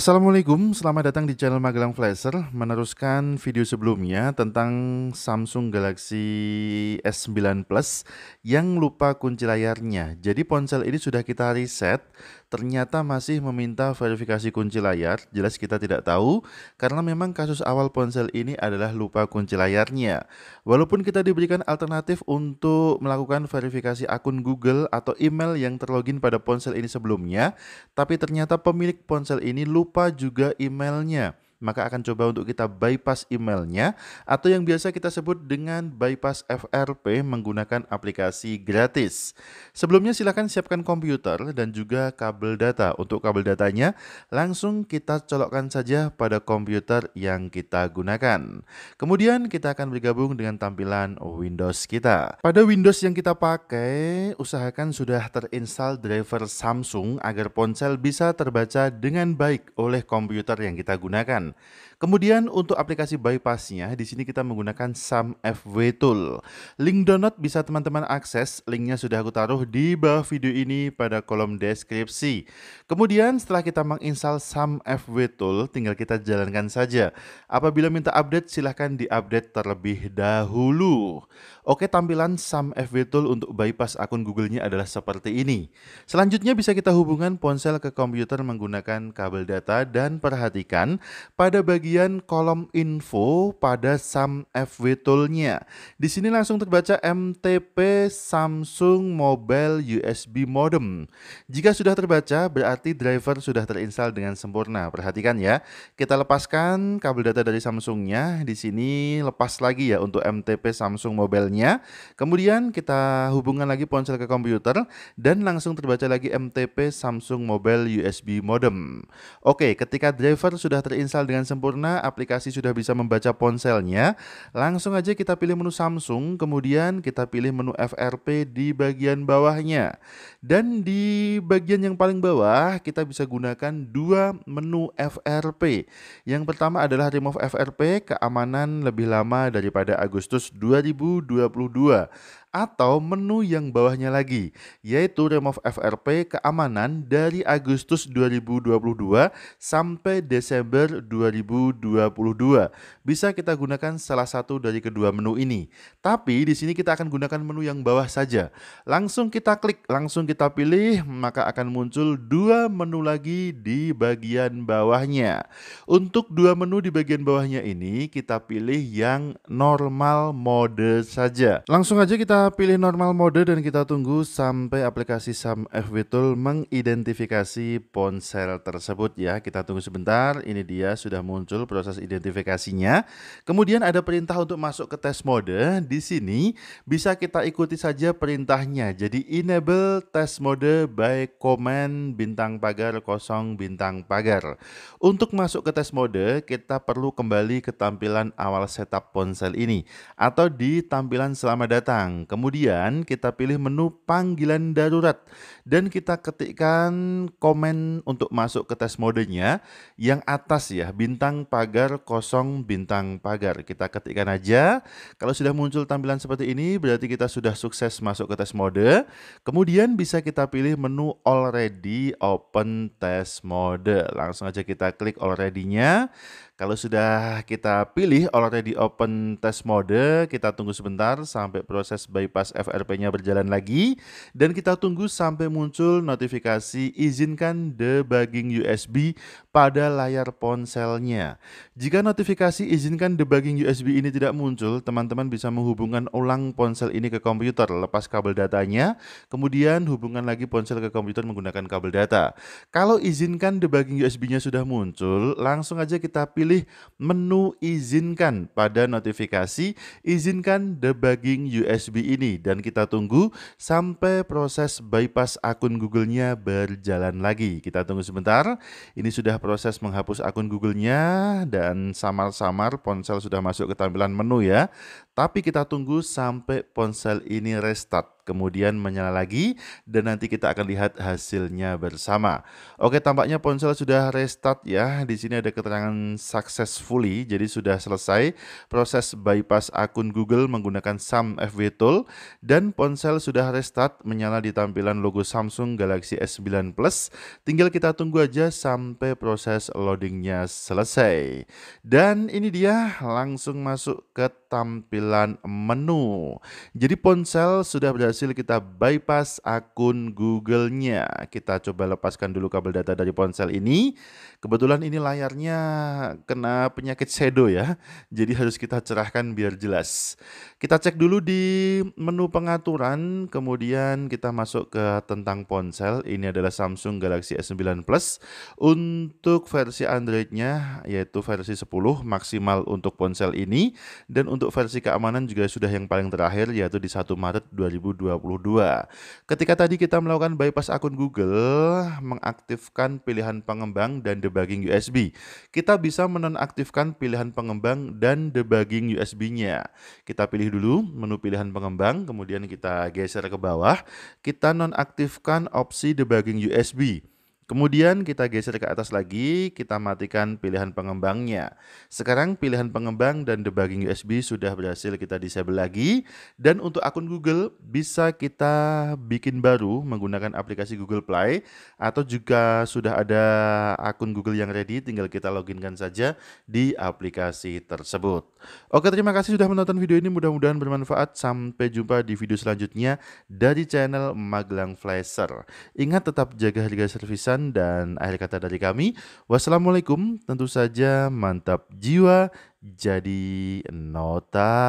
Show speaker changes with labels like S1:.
S1: Assalamualaikum, selamat datang di channel Magelang Flasher Meneruskan video sebelumnya tentang Samsung Galaxy S9 Plus Yang lupa kunci layarnya Jadi ponsel ini sudah kita reset Ternyata masih meminta verifikasi kunci layar Jelas kita tidak tahu Karena memang kasus awal ponsel ini adalah lupa kunci layarnya Walaupun kita diberikan alternatif untuk melakukan verifikasi akun Google Atau email yang terlogin pada ponsel ini sebelumnya Tapi ternyata pemilik ponsel ini lupa lupa juga emailnya maka akan coba untuk kita bypass emailnya atau yang biasa kita sebut dengan bypass FRP menggunakan aplikasi gratis. Sebelumnya silakan siapkan komputer dan juga kabel data. Untuk kabel datanya langsung kita colokkan saja pada komputer yang kita gunakan. Kemudian kita akan bergabung dengan tampilan Windows kita. Pada Windows yang kita pakai, usahakan sudah terinstall driver Samsung agar ponsel bisa terbaca dengan baik oleh komputer yang kita gunakan. Kemudian untuk aplikasi bypassnya, di sini kita menggunakan FW Tool. Link download bisa teman-teman akses, linknya sudah aku taruh di bawah video ini pada kolom deskripsi. Kemudian setelah kita menginstal FW Tool, tinggal kita jalankan saja. Apabila minta update, silahkan diupdate terlebih dahulu. Oke, tampilan FW Tool untuk bypass akun Google-nya adalah seperti ini. Selanjutnya bisa kita hubungkan ponsel ke komputer menggunakan kabel data dan perhatikan pada bagian kolom info pada SAM FW tool Di sini langsung terbaca MTP Samsung Mobile USB Modem. Jika sudah terbaca, berarti driver sudah terinstal dengan sempurna. Perhatikan ya, kita lepaskan kabel data dari Samsungnya. Di sini lepas lagi ya untuk MTP Samsung Mobile-nya. Kemudian kita hubungkan lagi ponsel ke komputer dan langsung terbaca lagi MTP Samsung Mobile USB Modem. Oke, ketika driver sudah terinstal dengan sempurna, aplikasi sudah bisa membaca ponselnya. Langsung aja kita pilih menu Samsung, kemudian kita pilih menu FRP di bagian bawahnya. Dan di bagian yang paling bawah, kita bisa gunakan dua menu FRP. Yang pertama adalah remove FRP, keamanan lebih lama daripada Agustus 2022 atau menu yang bawahnya lagi, yaitu remove FRP keamanan dari Agustus 2022 sampai Desember 2022. Bisa kita gunakan salah satu dari kedua menu ini. Tapi di sini kita akan gunakan menu yang bawah saja. Langsung kita klik, langsung kita pilih, maka akan muncul dua menu lagi di bagian bawahnya. Untuk dua menu di bagian bawahnya ini, kita pilih yang normal mode saja. Langsung aja kita pilih normal mode dan kita tunggu sampai aplikasi SAM FB Tool mengidentifikasi ponsel tersebut ya. Kita tunggu sebentar, ini dia sudah muncul proses identifikasinya. Kemudian ada perintah untuk masuk ke test mode. Di sini bisa kita ikuti saja perintahnya. Jadi enable test mode by command bintang pagar kosong bintang pagar. Untuk masuk ke test mode, kita perlu kembali ke tampilan awal setup ponsel ini atau di tampilan selamat datang. Kemudian kita pilih menu panggilan darurat dan kita ketikkan komen untuk masuk ke tes modenya yang atas ya bintang pagar kosong bintang pagar. Kita ketikkan aja. Kalau sudah muncul tampilan seperti ini berarti kita sudah sukses masuk ke tes mode. Kemudian bisa kita pilih menu already open test mode. Langsung aja kita klik already-nya. Kalau sudah kita pilih already di open test mode, kita tunggu sebentar sampai proses bypass FRP-nya berjalan lagi dan kita tunggu sampai muncul notifikasi izinkan debugging USB pada layar ponselnya. Jika notifikasi izinkan debugging USB ini tidak muncul, teman-teman bisa menghubungkan ulang ponsel ini ke komputer, lepas kabel datanya, kemudian hubungkan lagi ponsel ke komputer menggunakan kabel data. Kalau izinkan debugging USB-nya sudah muncul, langsung aja kita pilih pilih menu izinkan pada notifikasi izinkan debugging USB ini dan kita tunggu sampai proses bypass akun Google-nya berjalan lagi. Kita tunggu sebentar. Ini sudah proses menghapus akun Google-nya dan samar-samar ponsel sudah masuk ke tampilan menu ya. Tapi kita tunggu sampai ponsel ini restart kemudian menyala lagi dan nanti kita akan lihat hasilnya bersama. Oke, tampaknya ponsel sudah restart ya. Di sini ada keterangan successfully, jadi sudah selesai proses bypass akun Google menggunakan SAM FW Tool dan ponsel sudah restart menyala di tampilan logo Samsung Galaxy S9 Plus. Tinggal kita tunggu aja sampai proses loadingnya selesai. Dan ini dia langsung masuk ke tampilan menu. Jadi ponsel sudah berhasil berhasil kita bypass akun Google-nya. Kita coba lepaskan dulu kabel data dari ponsel ini. Kebetulan ini layarnya kena penyakit shadow ya. Jadi harus kita cerahkan biar jelas. Kita cek dulu di menu pengaturan, kemudian kita masuk ke tentang ponsel. Ini adalah Samsung Galaxy S9 Plus. Untuk versi Android-nya yaitu versi 10 maksimal untuk ponsel ini dan untuk versi keamanan juga sudah yang paling terakhir yaitu di 1 Maret 2020. 2022. Ketika tadi kita melakukan bypass akun Google, mengaktifkan pilihan pengembang dan debugging USB, kita bisa menonaktifkan pilihan pengembang dan debugging USB-nya. Kita pilih dulu menu pilihan pengembang, kemudian kita geser ke bawah, kita nonaktifkan opsi debugging USB. Kemudian kita geser ke atas lagi, kita matikan pilihan pengembangnya. Sekarang pilihan pengembang dan debugging USB sudah berhasil kita disable lagi. Dan untuk akun Google bisa kita bikin baru menggunakan aplikasi Google Play. Atau juga sudah ada akun Google yang ready, tinggal kita loginkan saja di aplikasi tersebut. Oke terima kasih sudah menonton video ini, mudah-mudahan bermanfaat. Sampai jumpa di video selanjutnya dari channel Magelang Flasher. Ingat tetap jaga harga servisan dan akhir kata dari kami. Wassalamualaikum, tentu saja mantap jiwa jadi nota.